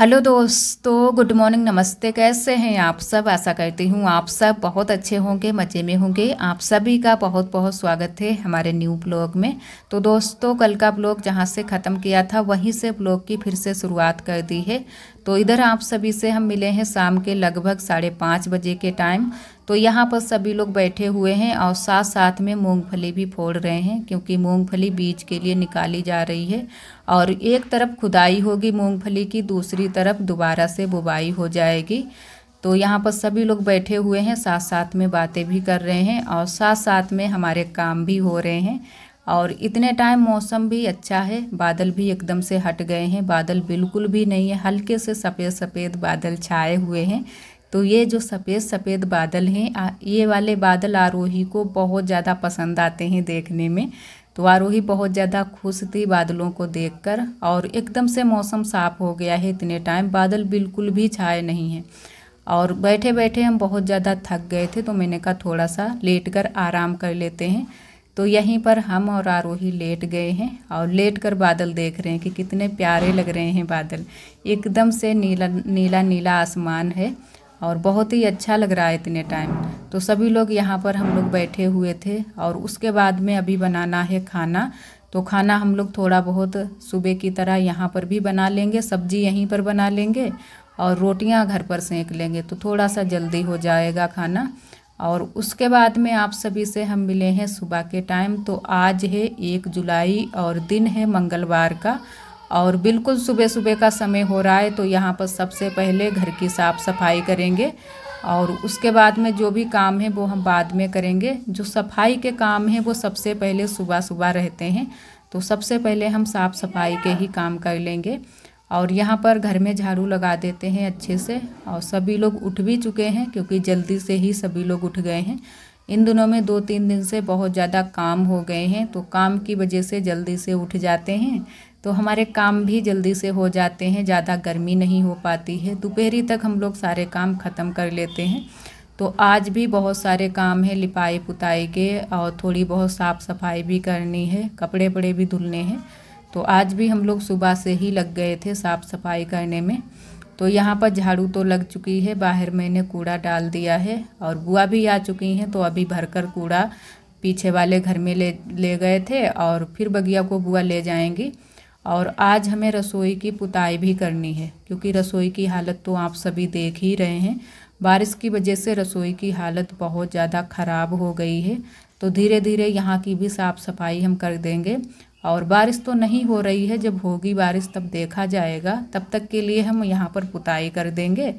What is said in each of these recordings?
hello दोस्तों good morning नमस्ते कैसे हैं आप सब ऐसा करती हूँ आप सब बहुत अच्छे होंगे मज़े में होंगे आप सभी का बहुत बहुत स्वागत है हमारे न्यू ब्लॉग में तो दोस्तों कल का ब्लॉग जहाँ से ख़त्म किया था वहीं से ब्लॉग की फिर से शुरुआत कर दी है तो इधर आप सभी से हम मिले हैं शाम के लगभग साढ़े पाँच बजे के टाइम तो यहाँ पर सभी लोग बैठे हुए हैं और साथ साथ में मूंगफली भी फोड़ रहे हैं क्योंकि मूंगफली बीज के लिए निकाली जा रही है और एक तरफ खुदाई होगी मूंगफली की दूसरी तरफ दोबारा से बुबाई हो जाएगी तो यहाँ पर सभी लोग बैठे हुए हैं साथ साथ में बातें भी कर रहे हैं और साथ साथ में हमारे काम भी हो रहे हैं और इतने टाइम मौसम भी अच्छा है बादल भी एकदम से हट गए हैं बादल बिल्कुल भी नहीं है हल्के से सफ़ेद सफ़ेद बादल छाए हुए हैं तो ये जो सफ़ेद सफ़ेद बादल हैं ये वाले बादल आरोही को बहुत ज़्यादा पसंद आते हैं देखने में तो आरोही बहुत ज़्यादा खुश थी बादलों को देखकर और एकदम से मौसम साफ़ हो गया है इतने टाइम बादल बिल्कुल भी छाए नहीं हैं और बैठे बैठे हम बहुत ज़्यादा थक गए थे तो मैंने कहा थोड़ा सा लेट कर आराम कर लेते हैं तो यहीं पर हम और आरोही लेट गए हैं और लेट कर बादल देख रहे हैं कि कितने प्यारे लग रहे हैं बादल एकदम से नीला नीला नीला आसमान है और बहुत ही अच्छा लग रहा है इतने टाइम तो सभी लोग यहाँ पर हम लोग बैठे हुए थे और उसके बाद में अभी बनाना है खाना तो खाना हम लोग थोड़ा बहुत सुबह की तरह यहाँ पर भी बना लेंगे सब्जी यहीं पर बना लेंगे और रोटियाँ घर पर सेंक लेंगे तो थोड़ा सा जल्दी हो जाएगा खाना और उसके बाद में आप सभी से हम मिले हैं सुबह के टाइम तो आज है एक जुलाई और दिन है मंगलवार का और बिल्कुल सुबह सुबह का समय हो रहा है तो यहाँ पर सबसे पहले घर की साफ़ सफाई करेंगे और उसके बाद में जो भी काम है वो हम बाद में करेंगे जो सफाई के काम हैं वो सबसे पहले सुबह सुबह रहते हैं तो सबसे पहले हम साफ़ सफाई के ही काम कर लेंगे और यहाँ पर घर में झाड़ू लगा देते हैं अच्छे से और सभी लोग उठ भी चुके हैं क्योंकि जल्दी से ही सभी लोग उठ गए हैं इन दिनों में दो तीन दिन से बहुत ज़्यादा काम हो गए हैं तो काम की वजह से जल्दी से उठ जाते हैं तो हमारे काम भी जल्दी से हो जाते हैं ज़्यादा गर्मी नहीं हो पाती है दोपहरी तक हम लोग सारे काम ख़त्म कर लेते हैं तो आज भी बहुत सारे काम हैं लिपाई पुताई के और थोड़ी बहुत साफ़ सफाई भी करनी है कपड़े पड़े भी धुलने हैं तो आज भी हम लोग सुबह से ही लग गए थे साफ़ सफाई करने में तो यहाँ पर झाड़ू तो लग चुकी है बाहर मैंने कूड़ा डाल दिया है और बुआ भी आ चुकी हैं तो अभी भरकर कूड़ा पीछे वाले घर में ले ले गए थे और फिर बगिया को बुआ ले जाएंगी और आज हमें रसोई की पुताई भी करनी है क्योंकि रसोई की हालत तो आप सभी देख ही रहे हैं बारिश की वजह से रसोई की हालत बहुत ज़्यादा ख़राब हो गई है तो धीरे धीरे यहाँ की भी साफ़ सफाई हम कर देंगे और बारिश तो नहीं हो रही है जब होगी बारिश तब देखा जाएगा तब तक के लिए हम यहाँ पर पुताई कर देंगे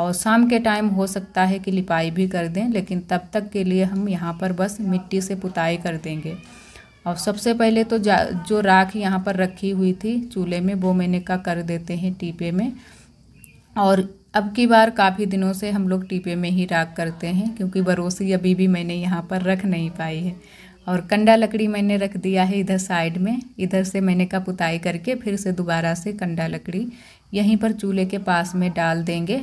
और शाम के टाइम हो सकता है कि लिपाई भी कर दें लेकिन तब तक के लिए हम यहाँ पर बस मिट्टी से पुताई कर देंगे और सबसे पहले तो जो राख यहाँ पर रखी हुई थी चूल्हे में वो मैंने का कर देते हैं टीपे में और अब की बार काफ़ी दिनों से हम लोग टीपे में ही राख करते हैं क्योंकि बरोसी अभी भी मैंने यहाँ पर रख नहीं पाई है और कंडा लकड़ी मैंने रख दिया है इधर साइड में इधर से मैंने का पुताई करके फिर से दोबारा से कंडा लकड़ी यहीं पर चूल्हे के पास में डाल देंगे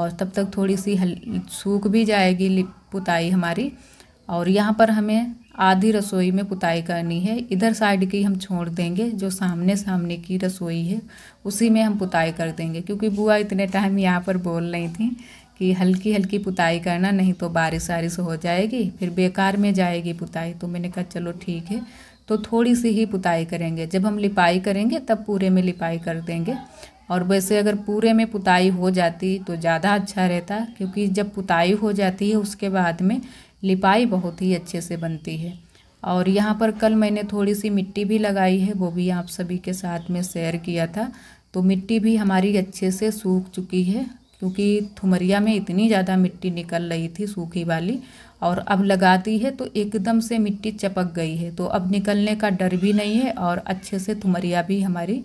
और तब तक थोड़ी सी हल सूख भी जाएगी पुताई हमारी और यहाँ पर हमें आधी रसोई में पुताई करनी है इधर साइड की हम छोड़ देंगे जो सामने सामने की रसोई है उसी में हम पुताई कर देंगे क्योंकि बुआ इतने टाइम यहाँ पर बोल रही थी कि हल्की हल्की पुताई करना नहीं तो बारिश वारिश हो जाएगी फिर बेकार में जाएगी पुताई तो मैंने कहा चलो ठीक है तो थोड़ी सी ही पुताई करेंगे जब हम लिपाई करेंगे तब पूरे में लिपाई कर देंगे और वैसे अगर पूरे में पुताई हो जाती तो ज़्यादा अच्छा रहता क्योंकि जब पुताई हो जाती है उसके बाद में लिपाई बहुत ही अच्छे से बनती है और यहाँ पर कल मैंने थोड़ी सी मिट्टी भी लगाई है वो भी आप सभी के साथ में शेयर किया था तो मिट्टी भी हमारी अच्छे से सूख चुकी है क्योंकि थुमरिया में इतनी ज़्यादा मिट्टी निकल रही थी सूखी वाली और अब लगाती है तो एकदम से मिट्टी चपक गई है तो अब निकलने का डर भी नहीं है और अच्छे से थुमरिया भी हमारी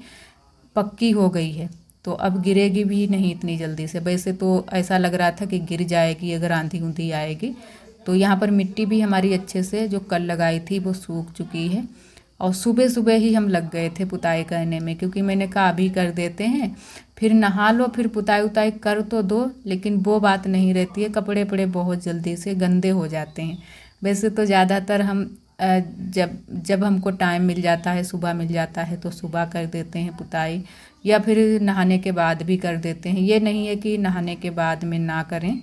पक्की हो गई है तो अब गिरेगी भी नहीं इतनी जल्दी से वैसे तो ऐसा लग रहा था कि गिर जाएगी अगर आंधी ऊंधी आएगी तो यहाँ पर मिट्टी भी हमारी अच्छे से जो कल लगाई थी वो सूख चुकी है और सुबह सुबह ही हम लग गए थे पुताई करने में क्योंकि मैंने कहा अभी कर देते हैं फिर नहा लो फिर पुताई उताई कर तो दो लेकिन वो बात नहीं रहती है कपड़े पड़े बहुत जल्दी से गंदे हो जाते हैं वैसे तो ज़्यादातर हम जब जब हमको टाइम मिल जाता है सुबह मिल जाता है तो सुबह कर देते हैं पुताई या फिर नहाने के बाद भी कर देते हैं ये नहीं है कि नहाने के बाद में ना करें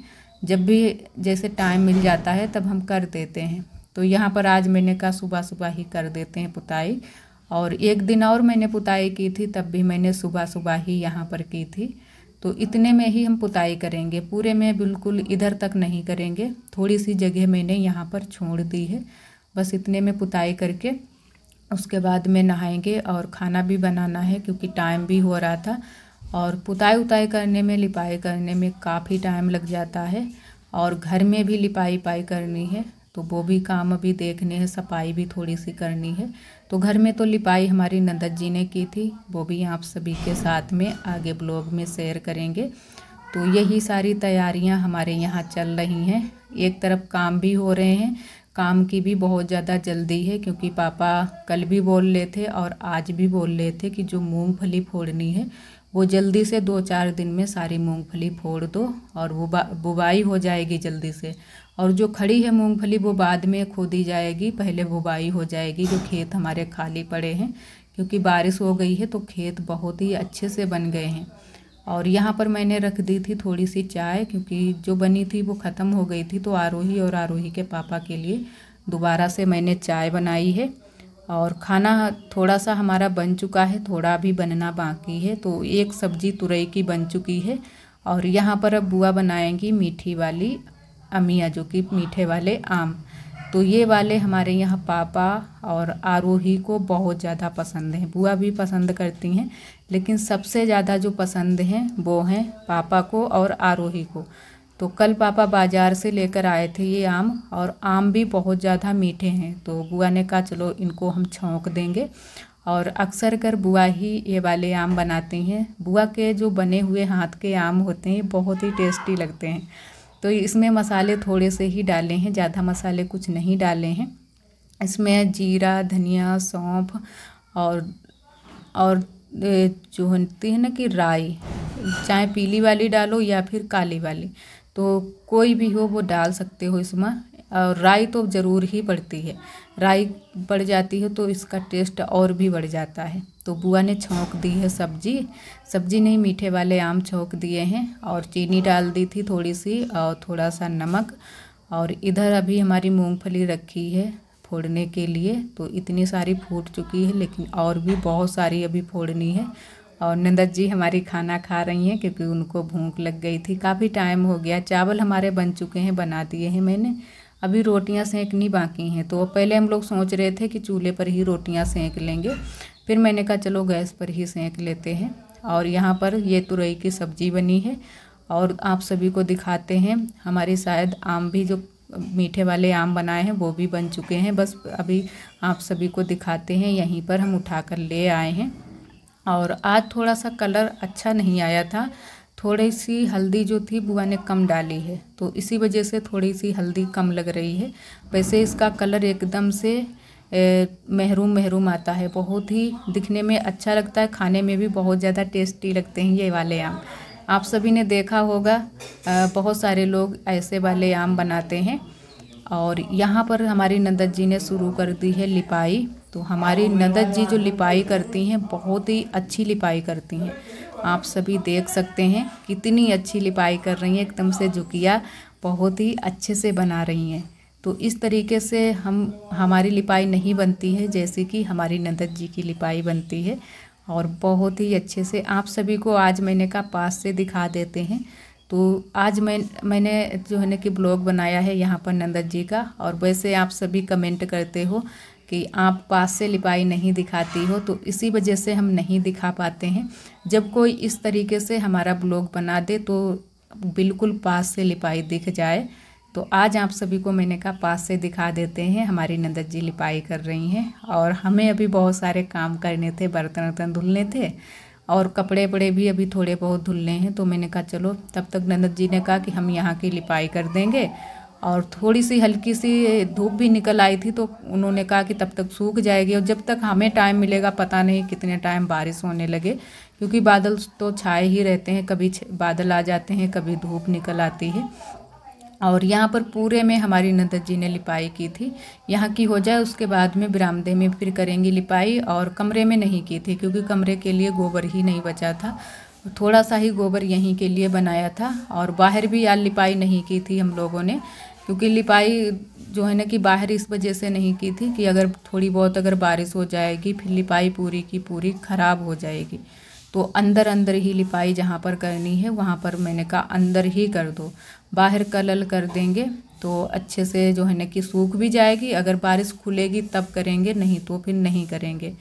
जब भी जैसे टाइम मिल जाता है तब हम कर देते हैं तो यहाँ पर आज मैंने कहा सुबह सुबह ही कर देते हैं पुताई और एक दिन और मैंने पुताई की थी तब भी मैंने सुबह सुबह ही यहाँ पर की थी तो इतने में ही हम पुताई करेंगे पूरे में बिल्कुल इधर तक नहीं करेंगे थोड़ी सी जगह मैंने यहाँ पर छोड़ दी है बस इतने में पुताई करके उसके बाद में नहाएंगे और खाना भी बनाना है क्योंकि टाइम भी हो रहा था और पुताई उताई करने में लिपाई करने में काफ़ी टाइम लग जाता है और घर में भी लिपाई पाई करनी है तो वो भी काम अभी देखने हैं सफाई भी थोड़ी सी करनी है तो घर में तो लिपाई हमारी नंदद जी ने की थी वो भी आप सभी के साथ में आगे ब्लॉग में शेयर करेंगे तो यही सारी तैयारियां हमारे यहाँ चल रही हैं एक तरफ काम भी हो रहे हैं काम की भी बहुत ज़्यादा जल्दी है क्योंकि पापा कल भी बोल रहे थे और आज भी बोल रहे थे कि जो मूँगफली फोड़नी है वो जल्दी से दो चार दिन में सारी मूँगफली फोड़ दो और वो बुवाई हो जाएगी जल्दी से और जो खड़ी है मूंगफली वो बाद में खोदी जाएगी पहले बुबाई हो जाएगी जो खेत हमारे खाली पड़े हैं क्योंकि बारिश हो गई है तो खेत बहुत ही अच्छे से बन गए हैं और यहाँ पर मैंने रख दी थी थोड़ी सी चाय क्योंकि जो बनी थी वो ख़त्म हो गई थी तो आरोही और आरोही के पापा के लिए दोबारा से मैंने चाय बनाई है और खाना थोड़ा सा हमारा बन चुका है थोड़ा भी बनना बाकी है तो एक सब्ज़ी तुरई की बन चुकी है और यहाँ पर अब बुआ बनाएंगी मीठी वाली अमिया जो कि मीठे वाले आम तो ये वाले हमारे यहाँ पापा और आरोही को बहुत ज़्यादा पसंद हैं बुआ भी पसंद करती हैं लेकिन सबसे ज़्यादा जो पसंद हैं वो हैं पापा को और आरोही को तो कल पापा बाज़ार से लेकर आए थे ये आम और आम भी बहुत ज़्यादा मीठे हैं तो बुआ ने कहा चलो इनको हम छोंक देंगे और अक्सर कर बुआ ही ये वाले आम बनाती हैं बुआ के जो बने हुए हाथ के आम होते हैं बहुत ही टेस्टी लगते हैं तो इसमें मसाले थोड़े से ही डाले हैं ज़्यादा मसाले कुछ नहीं डाले हैं इसमें जीरा धनिया सौंफ और और जो होती है ना कि राई चाहे पीली वाली डालो या फिर काली वाली तो कोई भी हो वो डाल सकते हो इसमें और राई तो ज़रूर ही पड़ती है राई बढ़ जाती है तो इसका टेस्ट और भी बढ़ जाता है तो बुआ ने छोंक दी है सब्जी सब्जी नहीं मीठे वाले आम छोंक दिए हैं और चीनी डाल दी थी थोड़ी सी और थोड़ा सा नमक और इधर अभी हमारी मूंगफली रखी है फोड़ने के लिए तो इतनी सारी फूट चुकी है लेकिन और भी बहुत सारी अभी फोड़नी है और नंदा जी हमारी खाना खा रही हैं क्योंकि उनको भूख लग गई थी काफ़ी टाइम हो गया चावल हमारे बन चुके हैं बना दिए हैं मैंने अभी रोटियां सेंकनी बाकी हैं तो पहले हम लोग सोच रहे थे कि चूल्हे पर ही रोटियां सेंक लेंगे फिर मैंने कहा चलो गैस पर ही सेंक लेते हैं और यहाँ पर ये तुरई की सब्जी बनी है और आप सभी को दिखाते हैं हमारे शायद आम भी जो मीठे वाले आम बनाए हैं वो भी बन चुके हैं बस अभी आप सभी को दिखाते हैं यहीं पर हम उठा कर ले आए हैं और आज थोड़ा सा कलर अच्छा नहीं आया था थोड़ी सी हल्दी जो थी बुआ ने कम डाली है तो इसी वजह से थोड़ी सी हल्दी कम लग रही है वैसे इसका कलर एकदम से महरूम महरूम आता है बहुत ही दिखने में अच्छा लगता है खाने में भी बहुत ज़्यादा टेस्टी लगते हैं ये वाले आम आप सभी ने देखा होगा बहुत सारे लोग ऐसे वाले आम बनाते हैं और यहाँ पर हमारी नंदत जी ने शुरू कर दी है लिपाई तो हमारी नंदत जी जो लिपाई करती हैं बहुत ही अच्छी लिपाई करती हैं आप सभी देख सकते हैं कितनी अच्छी लिपाई कर रही हैं एकदम से झुकिया बहुत ही अच्छे से बना रही हैं तो इस तरीके से हम हमारी लिपाई नहीं बनती है जैसे कि हमारी नंदक जी की लिपाई बनती है और बहुत ही अच्छे से आप सभी को आज मैंने का पास से दिखा देते हैं तो आज मैं मैंने जो है ना कि ब्लॉग बनाया है यहाँ पर नंदक जी का और वैसे आप सभी कमेंट करते हो कि आप पास से लिपाई नहीं दिखाती हो तो इसी वजह से हम नहीं दिखा पाते हैं जब कोई इस तरीके से हमारा ब्लॉग बना दे तो बिल्कुल पास से लिपाई दिख जाए तो आज आप सभी को मैंने कहा पास से दिखा देते हैं हमारी नंदक जी लिपाई कर रही हैं और हमें अभी बहुत सारे काम करने थे बर्तन वर्तन धुलने थे और कपड़े वपड़े भी अभी थोड़े बहुत धुलने हैं तो मैंने कहा चलो तब तक नंदक जी ने कहा कि हम यहाँ की लिपाई कर देंगे और थोड़ी सी हल्की सी धूप भी निकल आई थी तो उन्होंने कहा कि तब तक सूख जाएगी और जब तक हमें टाइम मिलेगा पता नहीं कितने टाइम बारिश होने लगे क्योंकि बादल तो छाए ही रहते हैं कभी बादल आ जाते हैं कभी धूप निकल आती है और यहाँ पर पूरे में हमारी नंदत जी ने लिपाई की थी यहाँ की हो जाए उसके बाद में बरामदे में फिर करेंगी लिपाई और कमरे में नहीं की थी क्योंकि कमरे के लिए गोबर ही नहीं बचा था थोड़ा सा ही गोबर यहीं के लिए बनाया था और बाहर भी यार लिपाई नहीं की थी हम लोगों ने क्योंकि लिपाई जो है ना कि बाहर इस वजह से नहीं की थी कि अगर थोड़ी बहुत अगर बारिश हो जाएगी फिर लिपाई पूरी की पूरी ख़राब हो जाएगी तो अंदर अंदर ही लिपाई जहाँ पर करनी है वहाँ पर मैंने कहा अंदर ही कर दो बाहर कलल कर देंगे तो अच्छे से जो है ना कि सूख भी जाएगी अगर बारिश खुलेगी तब करेंगे नहीं तो फिर नहीं करेंगे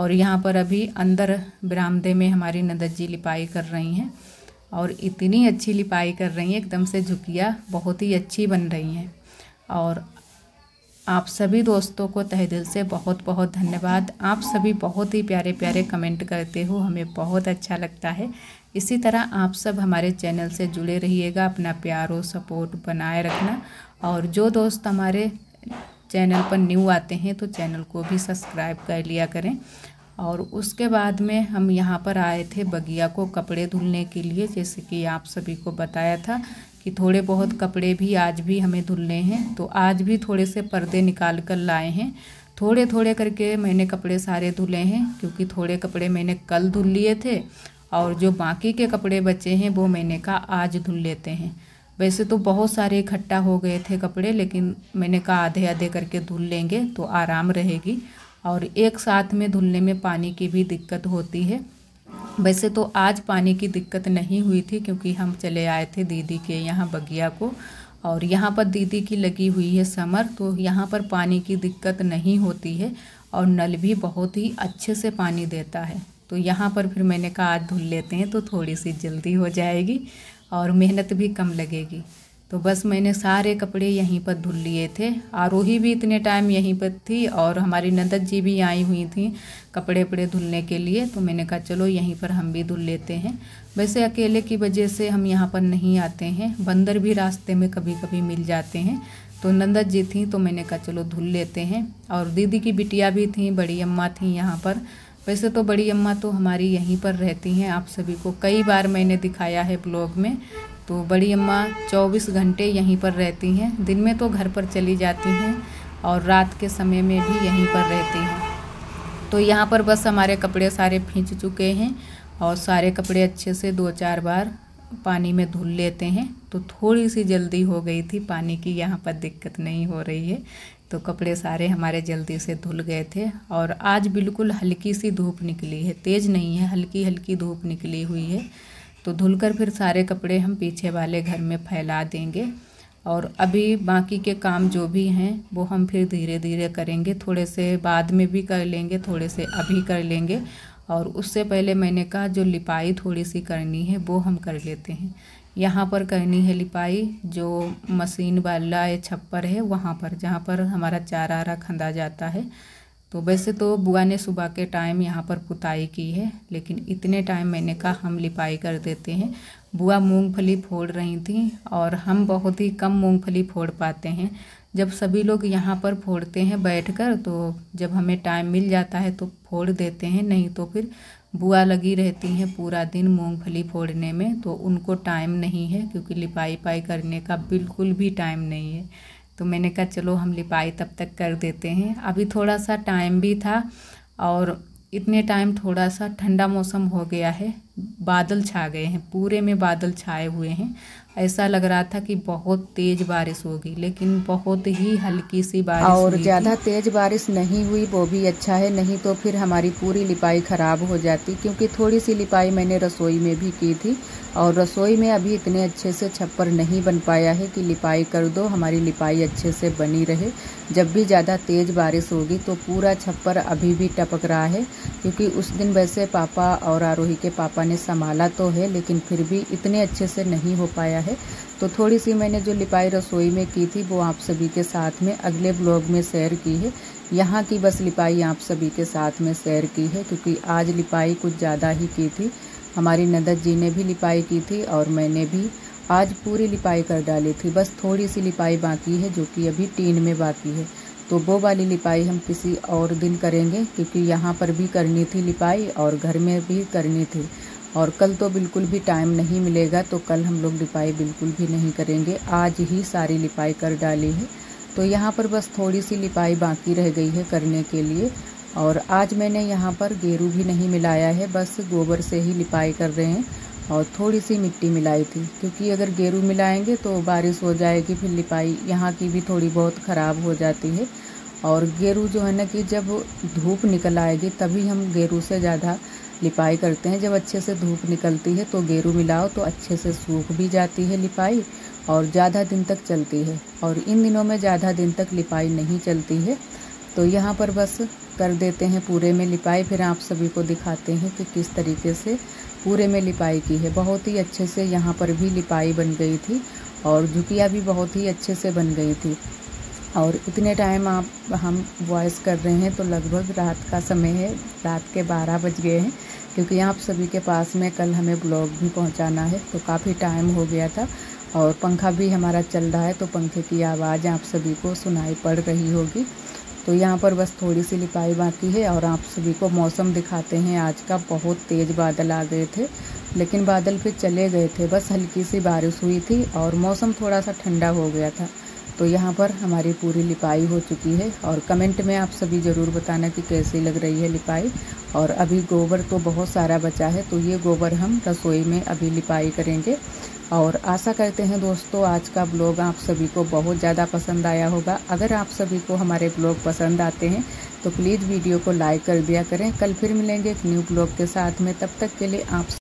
और यहाँ पर अभी अंदर बरामदे में हमारी नंदत जी लिपाई कर रही हैं और इतनी अच्छी लिपाई कर रही हैं एकदम से झुकिया बहुत ही अच्छी बन रही हैं और आप सभी दोस्तों को तहे दिल से बहुत बहुत धन्यवाद आप सभी बहुत ही प्यारे प्यारे कमेंट करते हो हमें बहुत अच्छा लगता है इसी तरह आप सब हमारे चैनल से जुड़े रहिएगा अपना प्यार और सपोर्ट बनाए रखना और जो दोस्त हमारे चैनल पर न्यू आते हैं तो चैनल को भी सब्सक्राइब कर लिया करें और उसके बाद में हम यहाँ पर आए थे बगिया को कपड़े धुलने के लिए जैसे कि आप सभी को बताया था कि थोड़े बहुत कपड़े भी आज भी हमें धुलने हैं तो आज भी थोड़े से पर्दे निकाल कर लाए हैं थोड़े थोड़े करके मैंने कपड़े सारे धुले हैं क्योंकि थोड़े कपड़े मैंने कल धुल लिए थे और जो बाकी के कपड़े बचे हैं वो मैंने कहा आज धुल लेते हैं वैसे तो बहुत सारे इकट्ठा हो गए थे कपड़े लेकिन मैंने कहा आधे आधे करके धुल लेंगे तो आराम रहेगी और एक साथ में धुलने में पानी की भी दिक्कत होती है वैसे तो आज पानी की दिक्कत नहीं हुई थी क्योंकि हम चले आए थे दीदी के यहाँ बगिया को और यहाँ पर दीदी की लगी हुई है समर तो यहाँ पर पानी की दिक्कत नहीं होती है और नल भी बहुत ही अच्छे से पानी देता है तो यहाँ पर फिर मैंने कहा आज धुल लेते हैं तो थोड़ी सी जल्दी हो जाएगी और मेहनत भी कम लगेगी तो बस मैंने सारे कपड़े यहीं पर धुल लिए थे आरोही भी इतने टाइम यहीं पर थी और हमारी नंदद जी भी आई हुई थी कपड़े वपड़े धुलने के लिए तो मैंने कहा चलो यहीं पर हम भी धुल लेते हैं वैसे अकेले की वजह से हम यहाँ पर नहीं आते हैं बंदर भी रास्ते में कभी कभी मिल जाते हैं तो नंदद जी थी तो मैंने कहा चलो धुल लेते हैं और दीदी की बिटिया भी थी बड़ी अम्मा थी यहाँ पर वैसे तो बड़ी अम्मा तो हमारी यहीं पर रहती हैं आप सभी को कई बार मैंने दिखाया है ब्लॉग में तो बड़ी अम्मा 24 घंटे यहीं पर रहती हैं दिन में तो घर पर चली जाती हैं और रात के समय में भी यहीं पर रहती हैं तो यहाँ पर बस हमारे कपड़े सारे फींच चुके हैं और सारे कपड़े अच्छे से दो चार बार पानी में धुल लेते हैं तो थोड़ी सी जल्दी हो गई थी पानी की यहाँ पर दिक्कत नहीं हो रही है तो कपड़े सारे हमारे जल्दी से धुल गए थे और आज बिल्कुल हल्की सी धूप निकली है तेज़ नहीं है हल्की हल्की धूप निकली हुई है तो धुलकर फिर सारे कपड़े हम पीछे वाले घर में फैला देंगे और अभी बाकी के काम जो भी हैं वो हम फिर धीरे धीरे करेंगे थोड़े से बाद में भी कर लेंगे थोड़े से अभी कर लेंगे और उससे पहले मैंने कहा जो लिपाई थोड़ी सी करनी है वो हम कर लेते हैं यहाँ पर करनी है लिपाई जो मशीन वाला या छप्पर है वहाँ पर जहाँ पर हमारा चारा आरा खंदा जाता है तो वैसे तो बुआ ने सुबह के टाइम यहाँ पर पुताई की है लेकिन इतने टाइम मैंने कहा हम लिपाई कर देते हैं बुआ मूंगफली फोड़ रही थी और हम बहुत ही कम मूंगफली फोड़ पाते हैं जब सभी लोग यहाँ पर फोड़ते हैं बैठकर तो जब हमें टाइम मिल जाता है तो फोड़ देते हैं नहीं तो फिर बुआ लगी रहती हैं पूरा दिन मूंगफली फोड़ने में तो उनको टाइम नहीं है क्योंकि लिपाई पाई करने का बिल्कुल भी टाइम नहीं है तो मैंने कहा चलो हम लिपाई तब तक कर देते हैं अभी थोड़ा सा टाइम भी था और इतने टाइम थोड़ा सा ठंडा मौसम हो गया है बादल छा गए हैं पूरे में बादल छाए हुए हैं ऐसा लग रहा था कि बहुत तेज बारिश होगी लेकिन बहुत ही हल्की सी बारिश और ज़्यादा तेज बारिश नहीं हुई वो भी अच्छा है नहीं तो फिर हमारी पूरी लिपाई ख़राब हो जाती क्योंकि थोड़ी सी लिपाई मैंने रसोई में भी की थी और रसोई में अभी इतने अच्छे से छप्पर नहीं बन पाया है कि लिपाई कर दो हमारी लिपाई अच्छे से बनी रहे जब भी ज़्यादा तेज़ बारिश होगी तो पूरा छप्पर अभी भी टपक रहा है क्योंकि उस दिन वैसे पापा और आरोही के पापा ने संभाला तो है लेकिन फिर भी इतने अच्छे से नहीं हो पाया है है तो थोड़ी सी मैंने जो लिपाई रसोई में की थी वो आप सभी के साथ में अगले ब्लॉग में शेयर की है यहाँ की बस लिपाई आप सभी के साथ में शेयर की है क्योंकि आज लिपाई कुछ ज़्यादा ही की थी हमारी नदत जी ने भी लिपाई की थी और मैंने भी आज पूरी लिपाई कर डाली थी बस थोड़ी सी लिपाई बाकी है जो कि अभी टीन में बाकी है तो वो वाली लिपाई हम किसी और दिन करेंगे क्योंकि यहाँ पर भी करनी थी लिपाई और घर में भी करनी थी और कल तो बिल्कुल भी टाइम नहीं मिलेगा तो कल हम लोग लिपाई बिल्कुल भी नहीं करेंगे आज ही सारी लिपाई कर डाली है तो यहाँ पर बस थोड़ी सी लिपाई बाकी रह गई है करने के लिए और आज मैंने यहाँ पर गेरू भी नहीं मिलाया है बस गोबर से ही लिपाई कर रहे हैं और थोड़ी सी मिट्टी मिलाई थी क्योंकि अगर गेरू मिलाएंगे तो बारिश हो जाएगी फिर लिपाई यहाँ की भी थोड़ी बहुत ख़राब हो जाती है और गेरू जो है ना कि जब धूप निकल आएगी तभी हम गेरू से ज़्यादा लिपाई करते हैं जब अच्छे से धूप निकलती है तो गेरू मिलाओ तो अच्छे से सूख भी जाती है लिपाई और ज़्यादा दिन तक चलती है और इन दिनों में ज़्यादा दिन तक लिपाई नहीं चलती है तो यहाँ पर बस कर देते हैं पूरे में लिपाई फिर आप सभी को दिखाते हैं कि किस तरीके से पूरे में लिपाई की है बहुत ही अच्छे से यहाँ पर भी लिपाई बन गई थी और झुकिया भी बहुत ही अच्छे से बन गई थी और इतने टाइम आप हम वॉइस कर रहे हैं तो लगभग रात का समय है रात के बारह बज गए हैं क्योंकि आप सभी के पास में कल हमें ब्लॉग भी पहुंचाना है तो काफ़ी टाइम हो गया था और पंखा भी हमारा चल रहा है तो पंखे की आवाज़ आप सभी को सुनाई पड़ रही होगी तो यहाँ पर बस थोड़ी सी लिपाई बाकी है और आप सभी को मौसम दिखाते हैं आज का बहुत तेज़ बादल आ गए थे लेकिन बादल फिर चले गए थे बस हल्की सी बारिश हुई थी और मौसम थोड़ा सा ठंडा हो गया था तो यहाँ पर हमारी पूरी लिपाई हो चुकी है और कमेंट में आप सभी ज़रूर बताना कि कैसी लग रही है लिपाई और अभी गोबर तो बहुत सारा बचा है तो ये गोबर हम रसोई में अभी लिपाई करेंगे और आशा करते हैं दोस्तों आज का ब्लॉग आप सभी को बहुत ज़्यादा पसंद आया होगा अगर आप सभी को हमारे ब्लॉग पसंद आते हैं तो प्लीज़ वीडियो को लाइक कर दिया करें कल फिर मिलेंगे एक न्यू ब्लॉग के साथ में तब तक के लिए आप